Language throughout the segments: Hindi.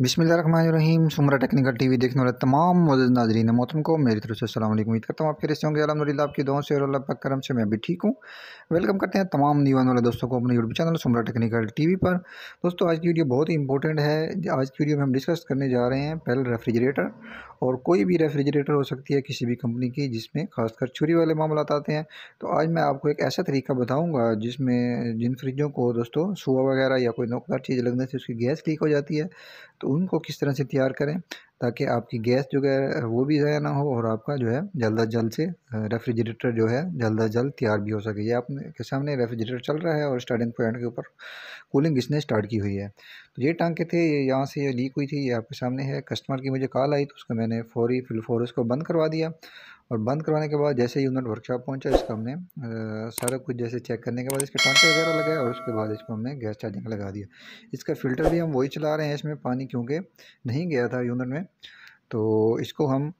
बिसमीम सुमरा टेक्निकल टीवी देखने वाले तमाम मौजूद नाजरीन मोहतम को मेरी तरफ से असल उम्मीद करता हूँ फिर से होंगे अलहमदिल्ला आपकी दुआ से और अल्लाह पाक करम से मैं भी ठीक हूँ वेलकम करते हैं तमाम आने वाले दोस्तों को अपने YouTube channel Sumra technical TV पर दोस्तों आज की वीडियो बहुत ही इंपॉर्टेंट है आज की वीडियो में हम डिस्कस करने जा रहे हैं पहले रेफ्रिजरेटर और कोई भी रेफ्रिजरेटर हो सकती है किसी भी कंपनी की जिसमें खासकर छुरी वाले मामला आते हैं तो आज मैं आपको एक ऐसा तरीका बताऊँगा जिसमें जिन फ्रिजों को दोस्तों सुआ वगैरह या कोई नोकदार चीज़ लगने से उसकी गैस लीक हो जाती है तो उनको किस तरह से तैयार करें ताकि आपकी गैस जो है वो भी ज़ाया ना हो और आपका जो है जल्द अज जल्द से रेफ्रिजरेटर जो है जल्द अज जल्द तैयार भी हो सके ये आपके सामने रेफ्रिजरेटर चल रहा है और स्टार्टिंग पॉइंट के ऊपर कूलिंग इसने स्टार्ट की हुई है तो ये टांके थे ये यहाँ से ये लीक हुई थी ये आपके सामने है कस्टमर की मुझे कॉल आई तो उसको मैंने फौरी फिलफोर उसको बंद करवा दिया और बंद करवाने के बाद जैसे यूनिट वर्कशॉप पहुंचा इसका हमने आ, सारा कुछ जैसे चेक करने के बाद इसके टांके वगैरह लगाए और उसके बाद इसको हमने गैस चार्जिंग लगा दिया इसका फ़िल्टर भी हम वही चला रहे हैं इसमें पानी क्योंकि नहीं गया था यूनिट में तो इसको हम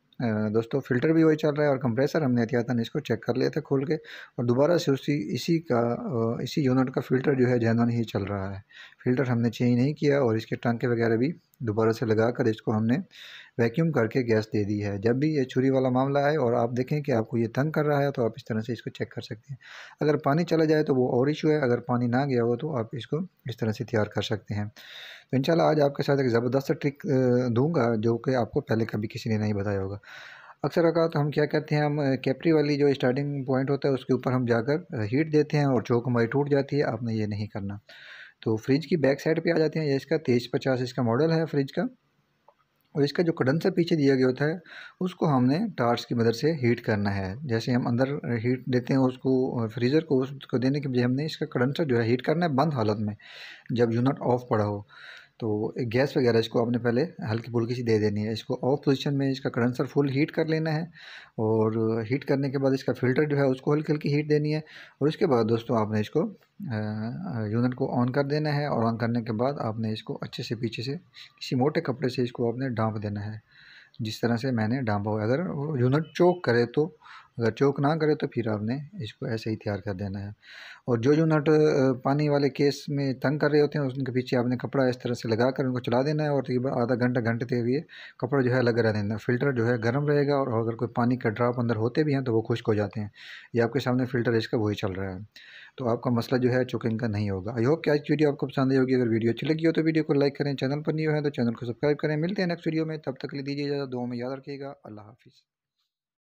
दोस्तों फ़िल्टर भी वही चल रहा है और कंप्रेसर हमने एहतियातन इसको चेक कर लिया था खोल के और दोबारा से उसी इसी का इसी यूनिट का फ़िल्टर जो है जैनवन ही चल रहा है फ़िल्टर हमने चेंज नहीं किया और इसके टांके वगैरह भी दोबारा से लगा कर इसको हमने वैक्यूम करके गैस दे दी है जब भी ये छुरी वाला मामला है और आप देखें कि आपको ये तंग कर रहा है तो आप इस तरह से इसको चेक कर सकते हैं अगर पानी चला जाए तो वो और इशू है अगर पानी ना गया हो तो आप इसको इस तरह से तैयार कर सकते हैं तो इन आज आपके साथ एक ज़बरदस्त ट्रिक दूँगा जो कि आपको पहले कभी किसी ने नहीं बताया होगा अक्सर तो हम क्या करते हैं हम कैपरी वाली जो स्टार्टिंग पॉइंट होता है उसके ऊपर हम जाकर हीट देते हैं और चौक हमारी टूट जाती है आपने ये नहीं करना तो फ्रिज की बैक साइड पे आ जाते हैं ये इसका तेईस पचास इसका मॉडल है फ्रिज का और इसका जो कंडेंसर पीछे दिया गया होता है उसको हमने टार्च की मदद से हीट करना है जैसे हम अंदर हीट देते हैं उसको फ्रीज़र को उसको देने के बजाय हमने इसका कंडेंसर जो है हीट करना है बंद हालत में जब यूनिट ऑफ पड़ा हो तो गैस वगैरह इसको आपने पहले हल्की फुल्की सी दे देनी है इसको ऑफ पोजीशन में इसका कंडेंसर फुल हीट कर लेना है और हीट करने के बाद इसका फिल्टर जो है उसको हल्की हल्की हीट देनी है और उसके बाद दोस्तों आपने इसको यूनिट को ऑन कर देना है और ऑन करने के बाद आपने इसको अच्छे से पीछे से किसी मोटे कपड़े से इसको आपने डांप देना है जिस तरह से मैंने डांपा हुआ अगर यूनिट चौक करे तो अगर चोक ना करे तो फिर आपने इसको ऐसे ही तैयार कर देना है और जो जो नट पानी वाले केस में तंग कर रहे होते हैं उनके पीछे आपने कपड़ा इस तरह से लगा कर उनको चला देना है और तकरीबन आधा घंटा घंटे तक ये कपड़ा जो है लग रह देना फ़िल्टर जो है गर्म रहेगा और अगर कोई पानी का ड्राप अंदर होते भी हैं तो वो खुश्क हो जाते हैं ये आपके सामने फ़िल्टर इसका वही चल रहा है तो आपका मसला जो है चोकिंग का नहीं होगा आई होप कि आज वीडियो आपको पसंद आई होगी अगर वीडियो अच्छी लगी हो तो वीडियो को लाइक करें चैनल पर नहीं हो है तो चैनल को सब्सक्राइब करें मिलते हैं नेक्स्ट वीडियो में तब तक ले दीजिए ज़्यादा दो में याद रखिएगा अल्लाह हाफिज़